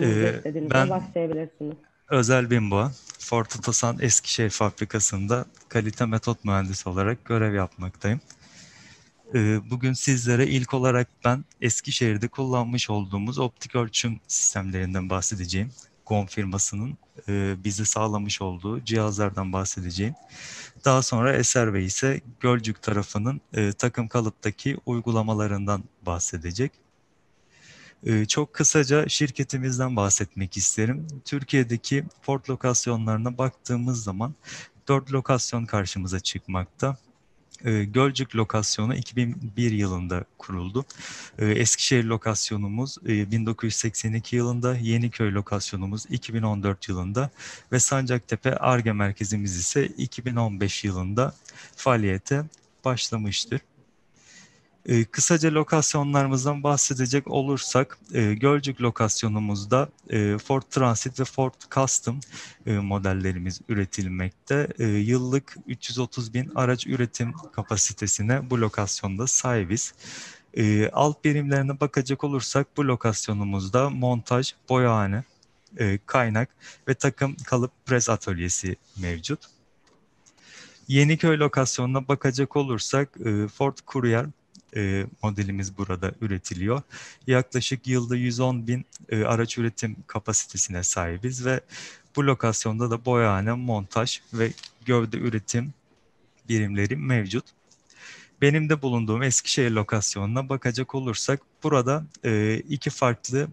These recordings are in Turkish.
Ee, ben Özel Binboğa, Ford Eskişehir fabrikasında kalite metot mühendisi olarak görev yapmaktayım. Ee, bugün sizlere ilk olarak ben Eskişehir'de kullanmış olduğumuz optik ölçüm sistemlerinden bahsedeceğim. GOM firmasının e, bizi sağlamış olduğu cihazlardan bahsedeceğim. Daha sonra SRV ise Gölcük tarafının e, takım kalıptaki uygulamalarından bahsedecek. Ee, çok kısaca şirketimizden bahsetmek isterim. Türkiye'deki Ford lokasyonlarına baktığımız zaman 4 lokasyon karşımıza çıkmakta. Ee, Gölcük lokasyonu 2001 yılında kuruldu. Ee, Eskişehir lokasyonumuz 1982 e, yılında, Yeniköy lokasyonumuz 2014 yılında ve Sancaktepe Arge merkezimiz ise 2015 yılında faaliyete başlamıştır. E, kısaca lokasyonlarımızdan bahsedecek olursak e, Gölcük lokasyonumuzda e, Ford Transit ve Ford Custom e, modellerimiz üretilmekte. E, yıllık 330 bin araç üretim kapasitesine bu lokasyonda sahibiz. E, alt birimlerine bakacak olursak bu lokasyonumuzda montaj, boyahane, e, kaynak ve takım kalıp pres atölyesi mevcut. Yeniköy lokasyonuna bakacak olursak e, Ford Courier, e, modelimiz burada üretiliyor. Yaklaşık yılda 110 bin e, araç üretim kapasitesine sahibiz ve bu lokasyonda da boyahane, montaj ve gövde üretim birimleri mevcut. Benim de bulunduğum Eskişehir lokasyonuna bakacak olursak burada e, iki farklı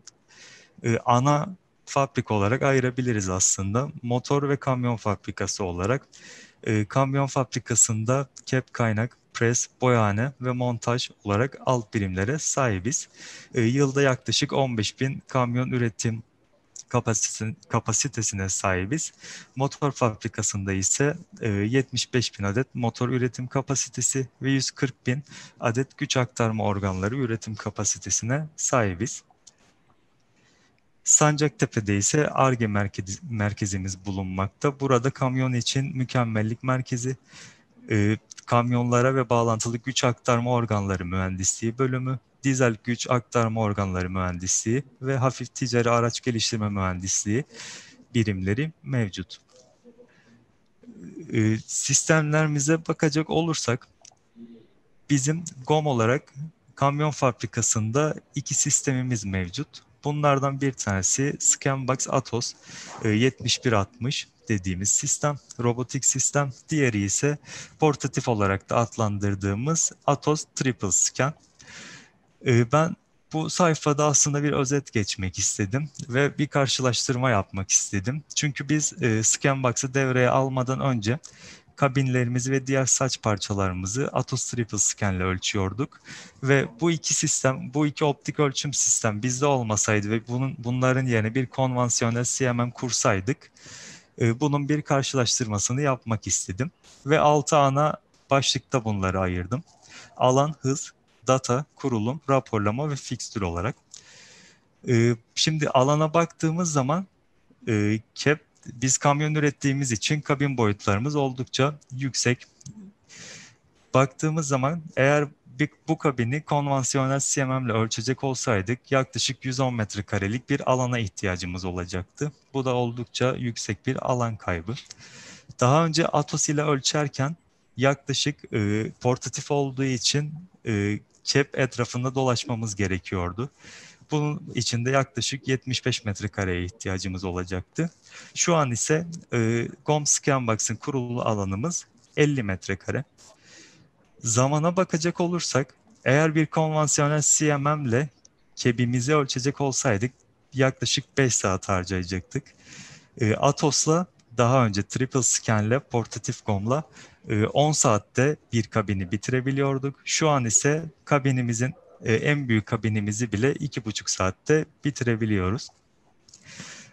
e, ana fabrika olarak ayırabiliriz aslında. Motor ve kamyon fabrikası olarak. E, kamyon fabrikasında kep kaynak, press, boyane ve montaj olarak alt birimlere sahibiz. E, yılda yaklaşık 15 bin kamyon üretim kapasitesine, sahibiz. Motor fabrikasında ise 75 e, bin adet motor üretim kapasitesi ve 140 bin adet güç aktarma organları üretim kapasitesine sahibiz. Sancaktepe'de ise ARGE merkezimiz bulunmakta. Burada kamyon için mükemmellik merkezi, e, kamyonlara ve bağlantılı güç aktarma organları mühendisliği bölümü, dizel güç aktarma organları mühendisliği ve hafif ticari araç geliştirme mühendisliği birimleri mevcut. E, sistemlerimize bakacak olursak bizim GOM olarak kamyon fabrikasında iki sistemimiz mevcut. Bunlardan bir tanesi Scanbox Atos 7160 e, dediğimiz sistem, robotik sistem. Diğeri ise portatif olarak da adlandırdığımız Atos Triple Scan. E, ben bu sayfada aslında bir özet geçmek istedim ve bir karşılaştırma yapmak istedim. Çünkü biz e, Scanbox'ı devreye almadan önce kabinlerimizi ve diğer saç parçalarımızı Atos Triple Scan ile ölçüyorduk. Ve bu iki sistem, bu iki optik ölçüm sistem bizde olmasaydı ve bunun bunların yerine bir konvansiyonel CMM kursaydık, e, bunun bir karşılaştırmasını yapmak istedim. Ve altı ana başlıkta bunları ayırdım. Alan, hız, data, kurulum, raporlama ve fixtür olarak. E, şimdi alana baktığımız zaman e, CAP biz kamyon ürettiğimiz için kabin boyutlarımız oldukça yüksek. Baktığımız zaman eğer bu kabini konvansiyonel CMM ile ölçecek olsaydık yaklaşık 110 metrekarelik bir alana ihtiyacımız olacaktı. Bu da oldukça yüksek bir alan kaybı. Daha önce Atos ile ölçerken yaklaşık e, portatif olduğu için e, kep etrafında dolaşmamız gerekiyordu. Bunun içinde yaklaşık 75 metrekareye ihtiyacımız olacaktı. Şu an ise e, GOM Scanbox'ın kurulu alanımız 50 metrekare. Zamana bakacak olursak eğer bir konvansiyonel CMM ile kebimizi ölçecek olsaydık yaklaşık 5 saat harcayacaktık. E, Atos'la daha önce triple Scan ile portatif GOM'la 10 e, saatte bir kabini bitirebiliyorduk. Şu an ise kabinimizin e, en büyük kabinimizi bile iki buçuk saatte bitirebiliyoruz.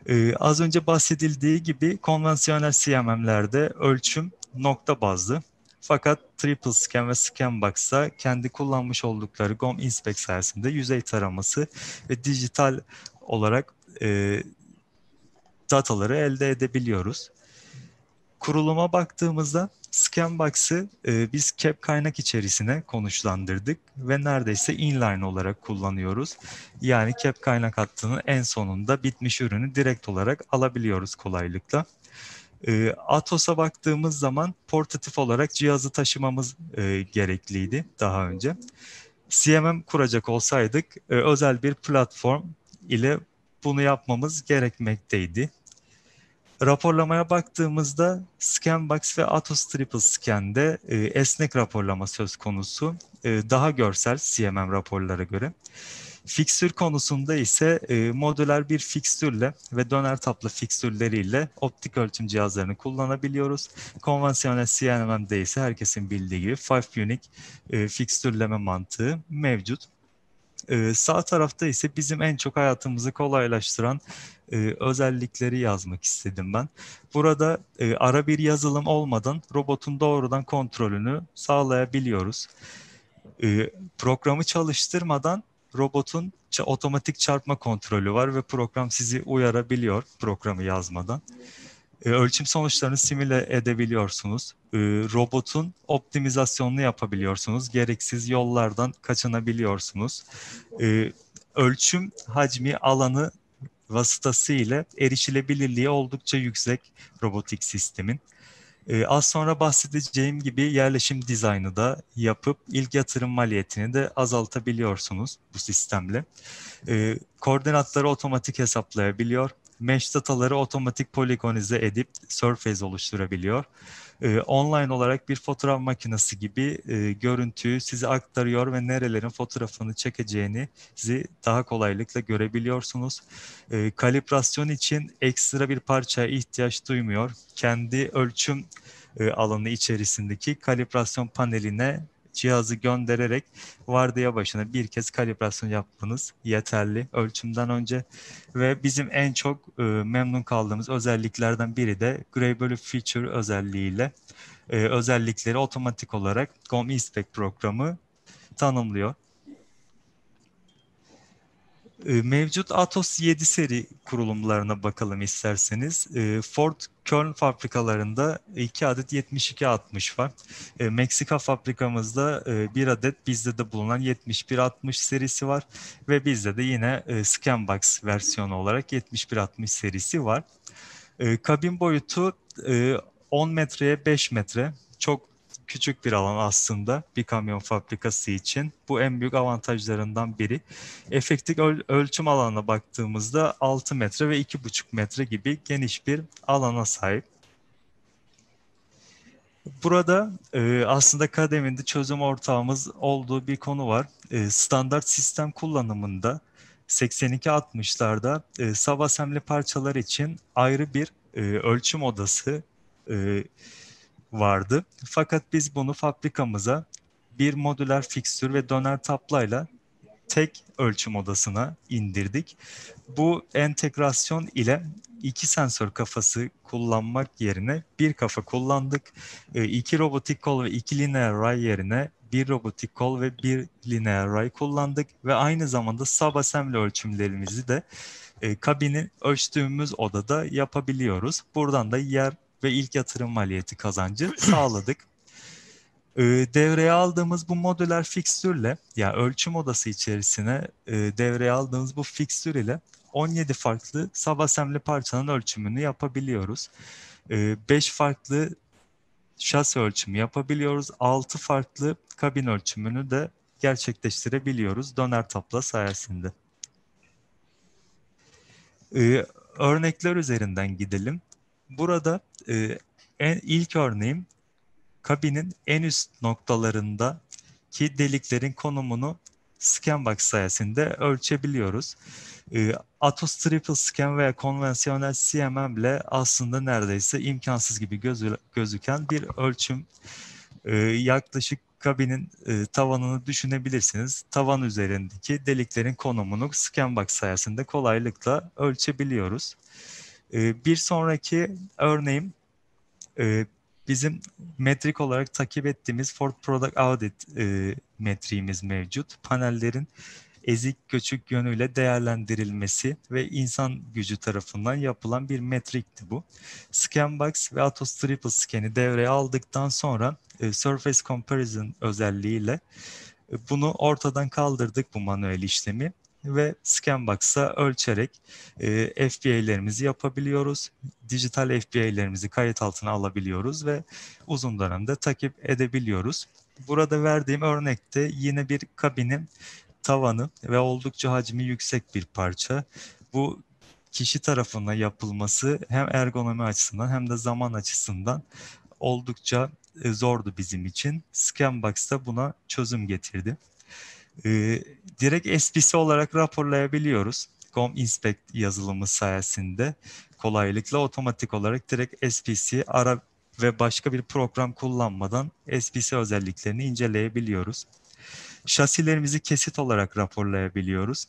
E, az önce bahsedildiği gibi konvansiyonel CMM'lerde ölçüm nokta bazlı. Fakat triple scan ve scanbox'a kendi kullanmış oldukları GOM inspect sayesinde yüzey taraması ve dijital olarak e, dataları elde edebiliyoruz. Kuruluma baktığımızda Scanbox'ı e, biz cap kaynak içerisine konuşlandırdık ve neredeyse inline olarak kullanıyoruz. Yani cap kaynak hattının en sonunda bitmiş ürünü direkt olarak alabiliyoruz kolaylıkla. E, Atos'a baktığımız zaman portatif olarak cihazı taşımamız e, gerekliydi daha önce. CMM kuracak olsaydık e, özel bir platform ile bunu yapmamız gerekmekteydi. Raporlamaya baktığımızda Scanbox ve Atos Triple Scan'de e, esnek raporlama söz konusu. E, daha görsel CMM raporlara göre. Fikstür konusunda ise e, modüler bir fikstürle ve döner taplı fikstürleriyle optik ölçüm cihazlarını kullanabiliyoruz. Konvansiyonel CNMM'de ise herkesin bildiği gibi 5 unique e, fikstürleme mantığı mevcut. Ee, sağ tarafta ise bizim en çok hayatımızı kolaylaştıran e, özellikleri yazmak istedim ben. Burada e, ara bir yazılım olmadan robotun doğrudan kontrolünü sağlayabiliyoruz. E, programı çalıştırmadan robotun otomatik çarpma kontrolü var ve program sizi uyarabiliyor programı yazmadan. ölçüm sonuçlarını simüle edebiliyorsunuz. E, robotun optimizasyonunu yapabiliyorsunuz. Gereksiz yollardan kaçınabiliyorsunuz. E, ölçüm hacmi alanı vasıtasıyla erişilebilirliği oldukça yüksek robotik sistemin. Ee, az sonra bahsedeceğim gibi yerleşim dizaynı da yapıp ilk yatırım maliyetini de azaltabiliyorsunuz bu sistemle. Ee, koordinatları otomatik hesaplayabiliyor mesh dataları otomatik poligonize edip surface oluşturabiliyor. E, online olarak bir fotoğraf makinesi gibi e, görüntüyü size aktarıyor ve nerelerin fotoğrafını çekeceğini sizi daha kolaylıkla görebiliyorsunuz. E, kalibrasyon için ekstra bir parçaya ihtiyaç duymuyor. Kendi ölçüm e, alanı içerisindeki kalibrasyon paneline cihazı göndererek vardiya başına bir kez kalibrasyon yapmanız yeterli ölçümden önce. Ve bizim en çok e, memnun kaldığımız özelliklerden biri de Gravel'ı Feature özelliğiyle e, özellikleri otomatik olarak GOM Inspect programı tanımlıyor. Ee, mevcut Atos 7 seri kurulumlarına bakalım isterseniz. Ee, Ford Köln fabrikalarında 2 adet 72-60 var. Ee, Meksika fabrikamızda 1 e, adet bizde de bulunan 71-60 serisi var. Ve bizde de yine e, Scanbox versiyonu olarak 71-60 serisi var. Kabin boyutu 10 e, metreye 5 metre. Çok küçük bir alan aslında bir kamyon fabrikası için. Bu en büyük avantajlarından biri. Efektif öl- ölçüm alanına baktığımızda 6 metre ve 2,5 metre gibi geniş bir alana sahip. Burada e, aslında kademinde çözüm ortağımız olduğu bir konu var. E, standart sistem kullanımında 82-60'larda e, savaş hemli parçalar için ayrı bir e, ölçüm odası, e, vardı. Fakat biz bunu fabrikamıza bir modüler fikstür ve döner taplayla tek ölçüm odasına indirdik. Bu entegrasyon ile iki sensör kafası kullanmak yerine bir kafa kullandık. Ee, iki robotik kol ve iki lineer ray yerine bir robotik kol ve bir lineer ray kullandık ve aynı zamanda subassembly ölçümlerimizi de e, kabini ölçtüğümüz odada yapabiliyoruz. Buradan da yer ve ilk yatırım maliyeti kazancı sağladık. Ee, devreye aldığımız bu modüler fikstürle yani ölçüm odası içerisine e, devreye aldığımız bu fikstür ile 17 farklı sabasemli parçanın ölçümünü yapabiliyoruz. 5 ee, farklı şase ölçümü yapabiliyoruz. 6 farklı kabin ölçümünü de gerçekleştirebiliyoruz döner tapla sayesinde. Ee, örnekler üzerinden gidelim. Burada e, en ilk örneğim kabinin en üst noktalarında ki deliklerin konumunu scanbox sayesinde ölçebiliyoruz. E, Atos Triple Scan veya konvansiyonel CMM ile aslında neredeyse imkansız gibi gözü, gözüken bir ölçüm. E, yaklaşık kabinin e, tavanını düşünebilirsiniz. Tavan üzerindeki deliklerin konumunu scanbox sayesinde kolaylıkla ölçebiliyoruz. E, bir sonraki örneğim e, bizim metrik olarak takip ettiğimiz Ford Product Audit e, metriğimiz mevcut. Panellerin ezik göçük yönüyle değerlendirilmesi ve insan gücü tarafından yapılan bir metrikti bu. Scanbox ve Atos Triple Scan'i devreye aldıktan sonra e, Surface Comparison özelliğiyle e, bunu ortadan kaldırdık bu manuel işlemi ve Scanbox'a ölçerek e, FBA'lerimizi yapabiliyoruz. Dijital FBA'lerimizi kayıt altına alabiliyoruz ve uzun dönemde takip edebiliyoruz. Burada verdiğim örnekte yine bir kabinin tavanı ve oldukça hacmi yüksek bir parça. Bu kişi tarafından yapılması hem ergonomi açısından hem de zaman açısından oldukça e, zordu bizim için. Scanbox da buna çözüm getirdi. E, direkt SPC olarak raporlayabiliyoruz. Com Inspect yazılımı sayesinde kolaylıkla otomatik olarak direkt SPC ara ve başka bir program kullanmadan SPC özelliklerini inceleyebiliyoruz. Şasilerimizi kesit olarak raporlayabiliyoruz.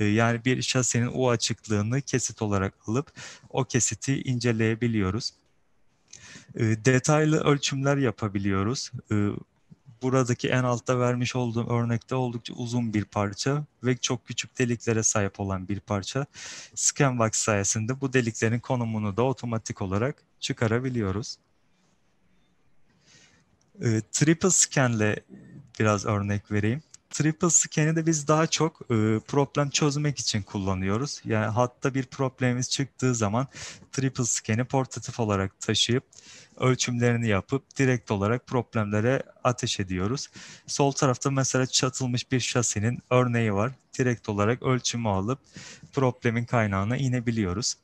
Ee, yani bir şasinin U açıklığını kesit olarak alıp o kesiti inceleyebiliyoruz. Ee, detaylı ölçümler yapabiliyoruz buradaki en altta vermiş olduğum örnekte oldukça uzun bir parça ve çok küçük deliklere sahip olan bir parça. Scanbox sayesinde bu deliklerin konumunu da otomatik olarak çıkarabiliyoruz. E, triple scan ile biraz örnek vereyim. Triple kendi de biz daha çok e, problem çözmek için kullanıyoruz. Yani hatta bir problemimiz çıktığı zaman triple scan'i portatif olarak taşıyıp ölçümlerini yapıp direkt olarak problemlere ateş ediyoruz. Sol tarafta mesela çatılmış bir şasinin örneği var. Direkt olarak ölçümü alıp problemin kaynağına inebiliyoruz.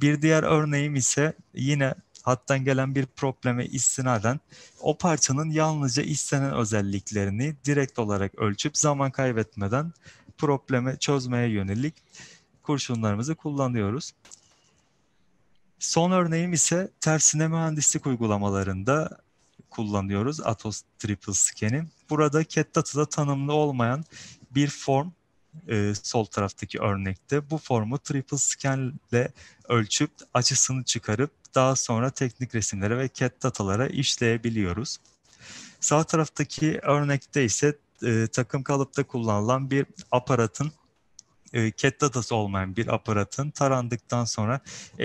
Bir diğer örneğim ise yine hattan gelen bir probleme istinaden o parçanın yalnızca istenen özelliklerini direkt olarak ölçüp zaman kaybetmeden problemi çözmeye yönelik kurşunlarımızı kullanıyoruz. Son örneğim ise tersine mühendislik uygulamalarında kullanıyoruz Atos Triple Scan'i. Burada CAD datada tanımlı olmayan bir form e, sol taraftaki örnekte bu formu triple scan ile ölçüp açısını çıkarıp daha sonra teknik resimlere ve CAD datalara işleyebiliyoruz. Sağ taraftaki örnekte ise e, takım kalıpta kullanılan bir aparatın e, CAD datası olmayan bir aparatın tarandıktan sonra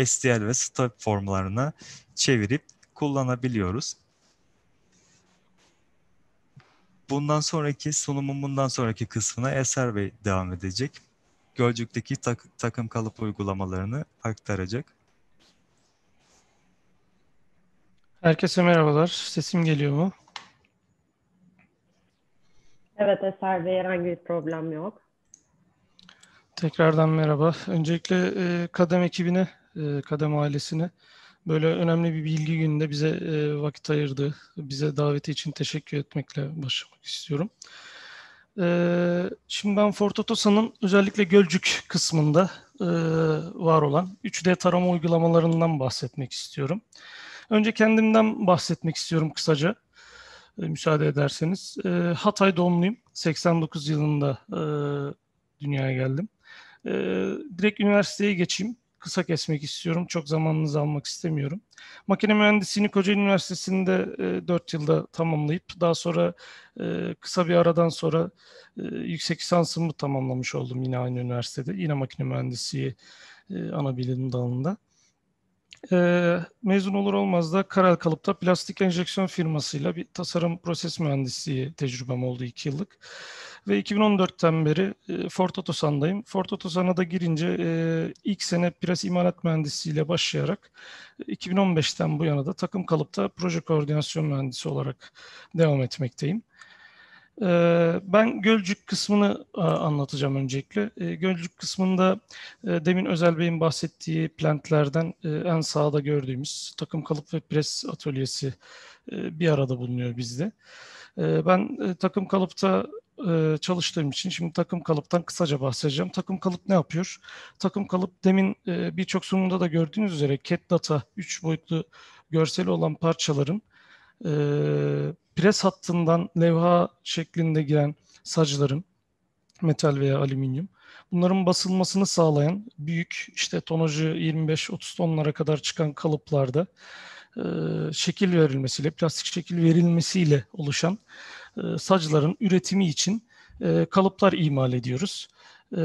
STL ve step formlarına çevirip kullanabiliyoruz. Bundan sonraki sunumun bundan sonraki kısmına Eser Bey devam edecek. Gölcük'teki tak, takım kalıp uygulamalarını aktaracak. Herkese merhabalar. Sesim geliyor mu? Evet Eser'de herhangi bir problem yok. Tekrardan merhaba. Öncelikle e, Kadem ekibine, e, Kadem ailesine böyle önemli bir bilgi gününde bize e, vakit ayırdı. Bize daveti için teşekkür etmekle başlamak istiyorum. E, şimdi ben Fortotosa'nın özellikle Gölcük kısmında e, var olan 3D tarama uygulamalarından bahsetmek istiyorum. Evet. Önce kendimden bahsetmek istiyorum kısaca e, müsaade ederseniz. E, Hatay doğumluyum. 89 yılında e, dünyaya geldim. direkt üniversiteye geçeyim. Kısa kesmek istiyorum. Çok zamanınızı almak istemiyorum. Makine mühendisliğini Kocaeli Üniversitesi'nde 4 yılda tamamlayıp daha sonra kısa bir aradan sonra yüksek lisansımı tamamlamış oldum yine aynı üniversitede. Yine makine mühendisliği e, ana bilim dalında. E, mezun olur olmaz da karar kalıpta plastik enjeksiyon firmasıyla bir tasarım proses mühendisliği tecrübem oldu iki yıllık. Ve 2014'ten beri e, Ford Otosan'dayım. Ford Otosan'a da girince e, ilk sene pres imalat mühendisliğiyle başlayarak 2015'ten e, bu yana da takım kalıpta proje koordinasyon mühendisi olarak devam etmekteyim. Ee, ben Gölcük kısmını e, anlatacağım öncelikle. Ee, Gölcük kısmında e, demin Özel Bey'in bahsettiği plantlerden e, en sağda gördüğümüz takım kalıp ve pres atölyesi bir arada bulunuyor bizde. Ee, ben takım kalıpta çalıştığım için şimdi takım kalıptan kısaca bahsedeceğim. Takım kalıp ne yapıyor? Takım kalıp demin birçok sunumda da gördüğünüz üzere CAD data 3 boyutlu görseli olan parçaların e, pres hattından levha şeklinde giren sacların metal veya alüminyum. Bunların basılmasını sağlayan büyük işte tonajı 25-30 tonlara kadar çıkan kalıplarda e, şekil verilmesiyle, plastik şekil verilmesiyle oluşan e, sacların üretimi için e, kalıplar imal ediyoruz. E,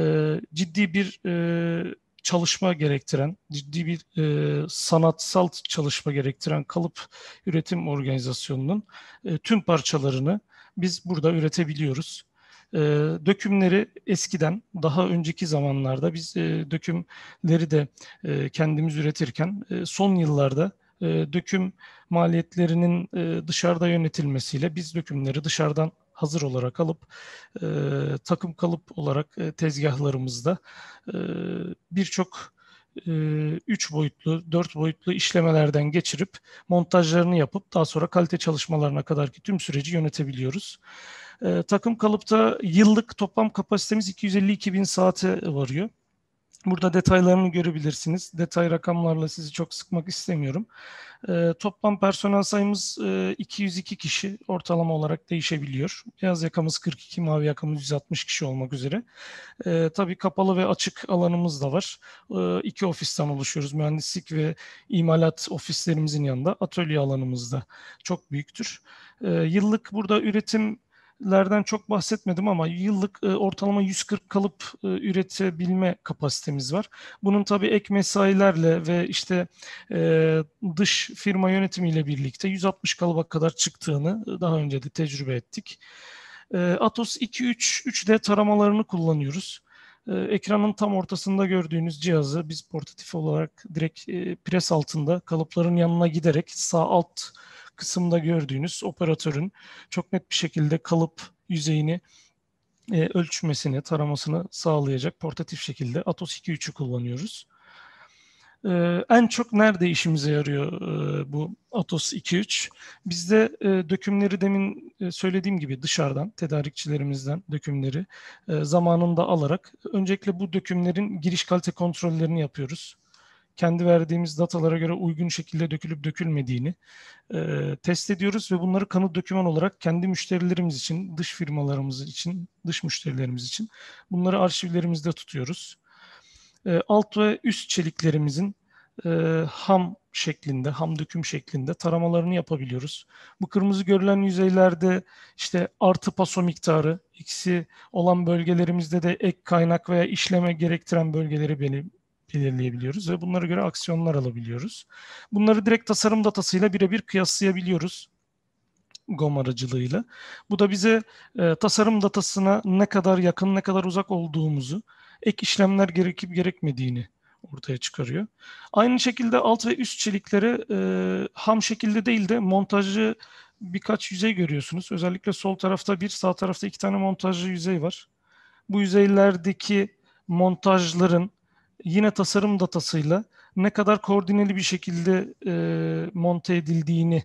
ciddi bir e, çalışma gerektiren, ciddi bir e, sanatsal çalışma gerektiren kalıp üretim organizasyonunun e, tüm parçalarını biz burada üretebiliyoruz. E, dökümleri eskiden, daha önceki zamanlarda biz e, dökümleri de e, kendimiz üretirken e, son yıllarda e, döküm maliyetlerinin e, dışarıda yönetilmesiyle biz dökümleri dışarıdan hazır olarak alıp e, takım kalıp olarak e, tezgahlarımızda e, birçok üç boyutlu, dört boyutlu işlemelerden geçirip montajlarını yapıp daha sonra kalite çalışmalarına kadar ki tüm süreci yönetebiliyoruz. E, takım kalıpta yıllık toplam kapasitemiz 252 bin saate varıyor. Burada detaylarını görebilirsiniz. Detay rakamlarla sizi çok sıkmak istemiyorum. E, toplam personel sayımız e, 202 kişi ortalama olarak değişebiliyor. Beyaz yakamız 42, mavi yakamız 160 kişi olmak üzere. E, tabii kapalı ve açık alanımız da var. E, iki ofisten oluşuyoruz. Mühendislik ve imalat ofislerimizin yanında atölye alanımız da çok büyüktür. E, yıllık burada üretim lerden çok bahsetmedim ama yıllık e, ortalama 140 kalıp e, üretebilme kapasitemiz var. Bunun tabii ek mesailerle ve işte e, dış firma yönetimiyle birlikte 160 kalıba kadar çıktığını e, daha önce de tecrübe ettik. E, Atos 2-3 3D taramalarını kullanıyoruz. E, ekranın tam ortasında gördüğünüz cihazı biz portatif olarak direkt e, pres altında kalıpların yanına giderek sağ alt kısımda gördüğünüz operatörün çok net bir şekilde kalıp yüzeyini e, ölçmesini, taramasını sağlayacak portatif şekilde Atos 2.3'ü kullanıyoruz. Ee, en çok nerede işimize yarıyor e, bu Atos 2.3? Bizde e, dökümleri demin e, söylediğim gibi dışarıdan, tedarikçilerimizden dökümleri e, zamanında alarak öncelikle bu dökümlerin giriş kalite kontrollerini yapıyoruz kendi verdiğimiz datalara göre uygun şekilde dökülüp dökülmediğini e, test ediyoruz ve bunları kanıt doküman olarak kendi müşterilerimiz için, dış firmalarımız için, dış müşterilerimiz için bunları arşivlerimizde tutuyoruz. E, alt ve üst çeliklerimizin e, ham şeklinde, ham döküm şeklinde taramalarını yapabiliyoruz. Bu kırmızı görülen yüzeylerde işte artı paso miktarı, eksi olan bölgelerimizde de ek kaynak veya işleme gerektiren bölgeleri benim belirleyebiliyoruz ve bunlara göre aksiyonlar alabiliyoruz. Bunları direkt tasarım datasıyla birebir kıyaslayabiliyoruz. GOM aracılığıyla. Bu da bize e, tasarım datasına ne kadar yakın, ne kadar uzak olduğumuzu, ek işlemler gerekip gerekmediğini ortaya çıkarıyor. Aynı şekilde alt ve üst çelikleri e, ham şekilde değil de montajı birkaç yüzey görüyorsunuz. Özellikle sol tarafta bir, sağ tarafta iki tane montajlı yüzey var. Bu yüzeylerdeki montajların yine tasarım datasıyla ne kadar koordineli bir şekilde e, monte edildiğini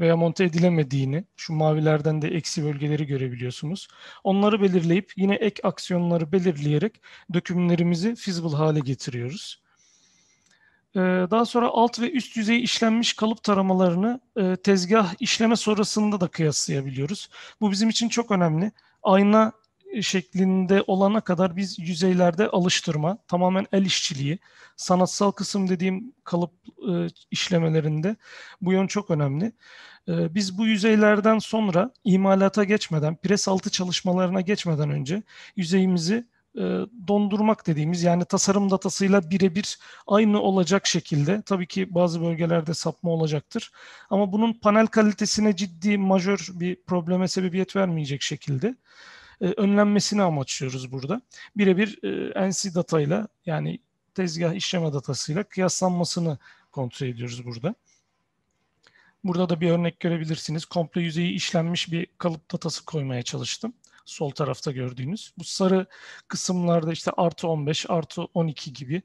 veya monte edilemediğini, şu mavilerden de eksi bölgeleri görebiliyorsunuz. Onları belirleyip yine ek aksiyonları belirleyerek dökümlerimizi feasible hale getiriyoruz. Ee, daha sonra alt ve üst yüzey işlenmiş kalıp taramalarını e, tezgah işleme sonrasında da kıyaslayabiliyoruz. Bu bizim için çok önemli. Ayna şeklinde olana kadar biz yüzeylerde alıştırma, tamamen el işçiliği, sanatsal kısım dediğim kalıp e, işlemelerinde bu yön çok önemli. E, biz bu yüzeylerden sonra imalata geçmeden, pres altı çalışmalarına geçmeden önce yüzeyimizi e, dondurmak dediğimiz yani tasarım datasıyla birebir aynı olacak şekilde tabii ki bazı bölgelerde sapma olacaktır ama bunun panel kalitesine ciddi majör bir probleme sebebiyet vermeyecek şekilde e, önlenmesini amaçlıyoruz burada. Birebir e, NC datayla yani tezgah işleme datasıyla kıyaslanmasını kontrol ediyoruz burada. Burada da bir örnek görebilirsiniz. Komple yüzeyi işlenmiş bir kalıp datası koymaya çalıştım. Sol tarafta gördüğünüz. Bu sarı kısımlarda işte artı 15, artı 12 gibi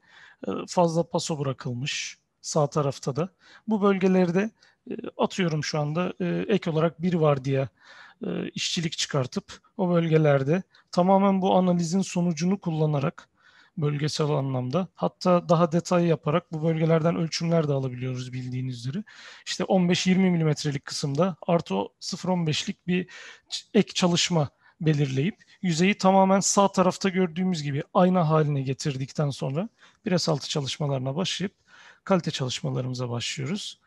e, fazla paso bırakılmış sağ tarafta da. Bu bölgelerde e, atıyorum şu anda e, ek olarak bir var diye işçilik çıkartıp o bölgelerde tamamen bu analizin sonucunu kullanarak bölgesel anlamda. Hatta daha detay yaparak bu bölgelerden ölçümler de alabiliyoruz bildiğiniz üzere. İşte 15-20 milimetrelik kısımda artı 0.15'lik bir ek çalışma belirleyip yüzeyi tamamen sağ tarafta gördüğümüz gibi ayna haline getirdikten sonra biraz altı çalışmalarına başlayıp kalite çalışmalarımıza başlıyoruz.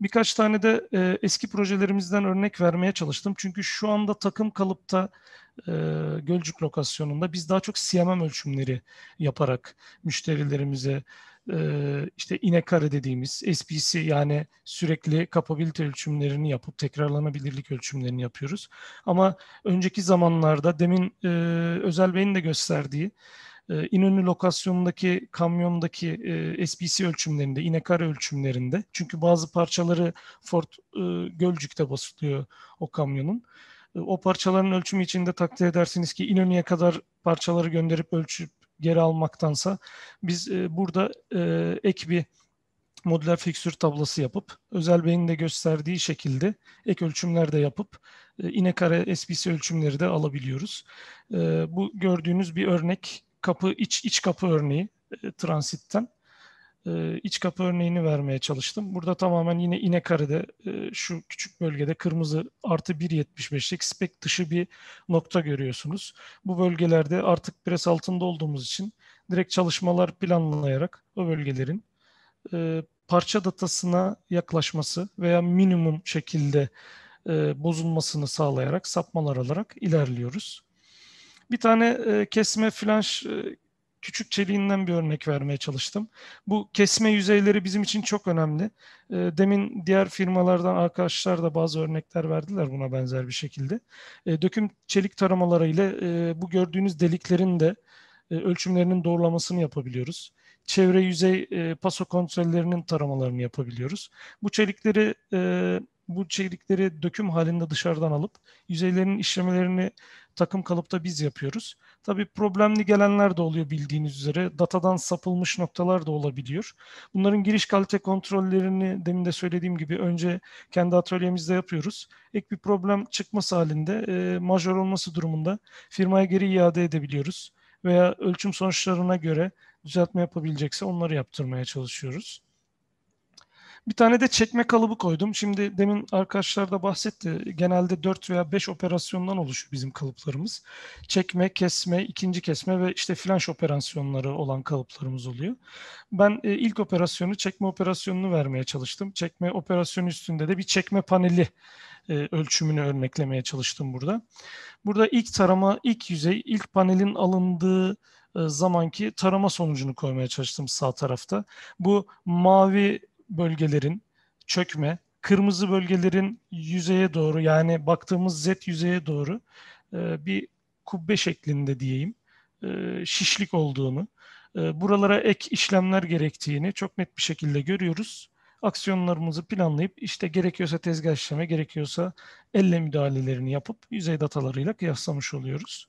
Birkaç tane de e, eski projelerimizden örnek vermeye çalıştım. Çünkü şu anda takım kalıpta e, Gölcük lokasyonunda biz daha çok CMM ölçümleri yaparak müşterilerimize e, işte inekare dediğimiz SPC yani sürekli kapabilite ölçümlerini yapıp tekrarlanabilirlik ölçümlerini yapıyoruz. Ama önceki zamanlarda demin e, Özel Bey'in de gösterdiği e, İnönü lokasyonundaki kamyondaki e, SPC ölçümlerinde, inekar ölçümlerinde. Çünkü bazı parçaları Ford e, Gölcük'te basılıyor o kamyonun. E, o parçaların ölçümü içinde takdir edersiniz ki İnönü'ye kadar parçaları gönderip ölçüp geri almaktansa biz e, burada ek bir modüler fiksür tablası yapıp özel beyin de gösterdiği şekilde ek ölçümler de yapıp e, inekare SPC ölçümleri de alabiliyoruz. bu gördüğünüz bir örnek kapı iç iç kapı örneği e, transitten e, iç kapı örneğini vermeye çalıştım. Burada tamamen yine İnekare'de e, şu küçük bölgede kırmızı artı 1.75'lik spek dışı bir nokta görüyorsunuz. Bu bölgelerde artık pres altında olduğumuz için direkt çalışmalar planlayarak o bölgelerin e, parça datasına yaklaşması veya minimum şekilde e, bozulmasını sağlayarak sapmalar alarak ilerliyoruz. Bir tane e, kesme flanş e, küçük çeliğinden bir örnek vermeye çalıştım. Bu kesme yüzeyleri bizim için çok önemli. E, demin diğer firmalardan arkadaşlar da bazı örnekler verdiler buna benzer bir şekilde. E, döküm çelik taramaları ile e, bu gördüğünüz deliklerin de e, ölçümlerinin doğrulamasını yapabiliyoruz. Çevre yüzey e, paso kontrollerinin taramalarını yapabiliyoruz. Bu çelikleri e, bu çelikleri döküm halinde dışarıdan alıp yüzeylerin işlemelerini takım kalıpta biz yapıyoruz. Tabii problemli gelenler de oluyor bildiğiniz üzere. Datadan sapılmış noktalar da olabiliyor. Bunların giriş kalite kontrollerini demin de söylediğim gibi önce kendi atölyemizde yapıyoruz. Ek bir problem çıkması halinde e, majör olması durumunda firmaya geri iade edebiliyoruz. Veya ölçüm sonuçlarına göre düzeltme yapabilecekse onları yaptırmaya çalışıyoruz. Bir tane de çekme kalıbı koydum. Şimdi demin arkadaşlar da bahsetti. Genelde 4 veya 5 operasyondan oluşuyor bizim kalıplarımız. Çekme, kesme, ikinci kesme ve işte flanş operasyonları olan kalıplarımız oluyor. Ben e, ilk operasyonu çekme operasyonunu vermeye çalıştım. Çekme operasyonu üstünde de bir çekme paneli e, ölçümünü örneklemeye çalıştım burada. Burada ilk tarama, ilk yüzey, ilk panelin alındığı e, zamanki tarama sonucunu koymaya çalıştım sağ tarafta. Bu mavi bölgelerin çökme, kırmızı bölgelerin yüzeye doğru yani baktığımız Z yüzeye doğru e, bir kubbe şeklinde diyeyim e, şişlik olduğunu, e, buralara ek işlemler gerektiğini çok net bir şekilde görüyoruz. Aksiyonlarımızı planlayıp işte gerekiyorsa tezgah işleme, gerekiyorsa elle müdahalelerini yapıp yüzey datalarıyla kıyaslamış oluyoruz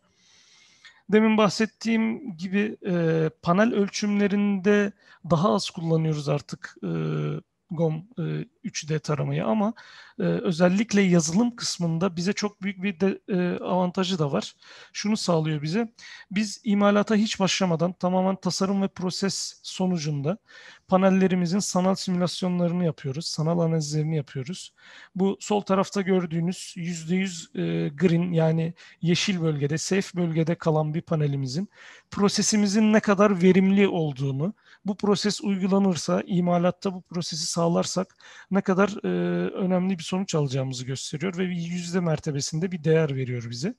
demin bahsettiğim gibi e, panel ölçümlerinde daha az kullanıyoruz artık e, GOM e, 3D taramayı ama e, özellikle yazılım kısmında bize çok büyük bir de, e, avantajı da var. Şunu sağlıyor bize. Biz imalata hiç başlamadan tamamen tasarım ve proses sonucunda panellerimizin sanal simülasyonlarını yapıyoruz, sanal analizlerini yapıyoruz. Bu sol tarafta gördüğünüz %100 e, green yani yeşil bölgede, safe bölgede kalan bir panelimizin prosesimizin ne kadar verimli olduğunu, bu proses uygulanırsa, imalatta bu prosesi sağlarsak ne kadar e, önemli bir sonuç alacağımızı gösteriyor ve yüzde mertebesinde bir değer veriyor bize.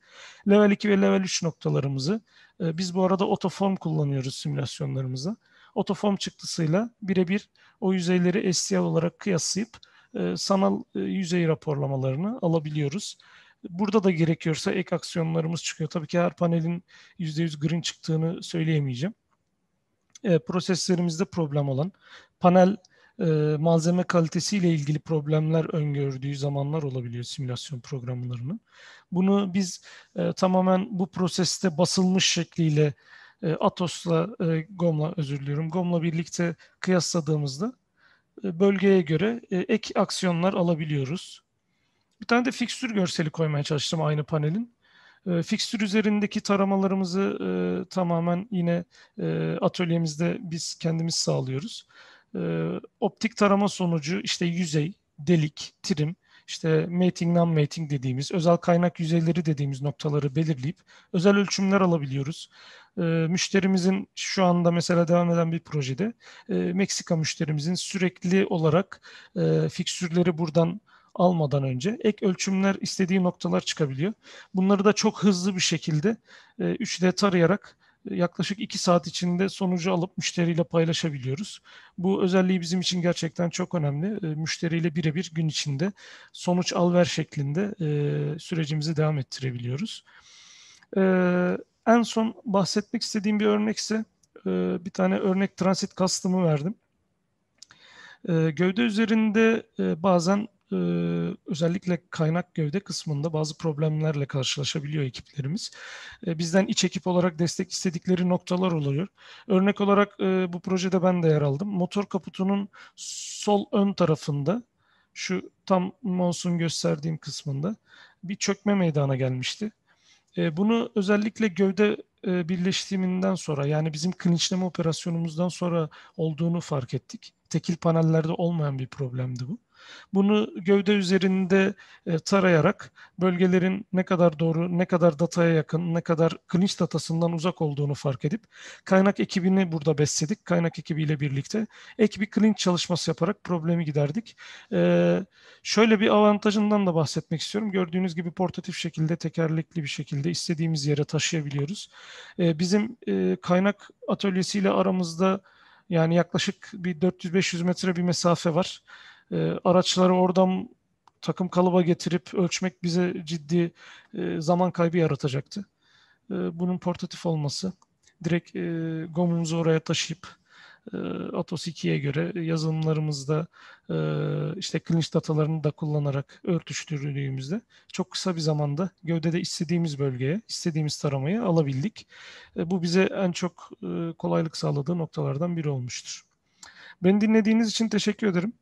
Level 2 ve level 3 noktalarımızı, e, biz bu arada otoform kullanıyoruz simülasyonlarımızda otoform çıktısıyla birebir o yüzeyleri STL olarak kıyaslayıp e, sanal e, yüzey raporlamalarını alabiliyoruz. Burada da gerekiyorsa ek aksiyonlarımız çıkıyor. Tabii ki her panelin %100 green çıktığını söyleyemeyeceğim. E, proseslerimizde problem olan panel malzeme kalitesiyle ilgili problemler öngördüğü zamanlar olabiliyor simülasyon programlarının. Bunu biz tamamen bu proseste basılmış şekliyle ee, Atos'la e, GOM'la özür diliyorum. GOM'la birlikte kıyasladığımızda e, bölgeye göre e, ek aksiyonlar alabiliyoruz. Bir tane de fikstür görseli koymaya çalıştım aynı panelin. E, fikstür üzerindeki taramalarımızı tamamen yine atölyemizde biz kendimiz sağlıyoruz. optik tarama sonucu işte yüzey, delik, trim, işte mating, non-mating dediğimiz, özel kaynak yüzeyleri dediğimiz noktaları belirleyip özel ölçümler alabiliyoruz. E, müşterimizin şu anda mesela devam eden bir projede e, Meksika müşterimizin sürekli olarak e, fiksürleri buradan almadan önce ek ölçümler istediği noktalar çıkabiliyor. Bunları da çok hızlı bir şekilde e, 3D tarayarak e, yaklaşık 2 saat içinde sonucu alıp müşteriyle paylaşabiliyoruz. Bu özelliği bizim için gerçekten çok önemli. E, müşteriyle birebir gün içinde sonuç al-ver şeklinde e, sürecimizi devam ettirebiliyoruz. En son bahsetmek istediğim bir örnek ise bir tane örnek transit kastımı verdim. Gövde üzerinde bazen e, özellikle kaynak gövde kısmında bazı problemlerle karşılaşabiliyor ekiplerimiz. E, bizden iç ekip olarak destek istedikleri noktalar oluyor. Örnek olarak e, bu projede ben de yer aldım. Motor kaputunun sol ön tarafında şu tam mouse'un gösterdiğim kısmında bir çökme meydana gelmişti. E, bunu özellikle gövde e, birleştiminden sonra yani bizim klinçleme operasyonumuzdan sonra olduğunu fark ettik. Tekil panellerde olmayan bir problemdi bu. Bunu gövde üzerinde e, tarayarak bölgelerin ne kadar doğru, ne kadar dataya yakın, ne kadar clinch datasından uzak olduğunu fark edip kaynak ekibini burada besledik. Kaynak ekibiyle birlikte ek bir clinch çalışması yaparak problemi giderdik. E, şöyle bir avantajından da bahsetmek istiyorum. Gördüğünüz gibi portatif şekilde, tekerlekli bir şekilde istediğimiz yere taşıyabiliyoruz. E, bizim e, kaynak atölyesiyle aramızda yani yaklaşık bir 400-500 metre bir mesafe var e, araçları oradan takım kalıba getirip ölçmek bize ciddi e, zaman kaybı yaratacaktı. E, bunun portatif olması direkt e, gomumuzu oraya taşıyıp e, Atos 2'ye göre yazılımlarımızda e, işte clinch datalarını da kullanarak örtüştürdüğümüzde çok kısa bir zamanda gövdede istediğimiz bölgeye, istediğimiz taramayı alabildik. E, bu bize en çok e, kolaylık sağladığı noktalardan biri olmuştur. Beni dinlediğiniz için teşekkür ederim.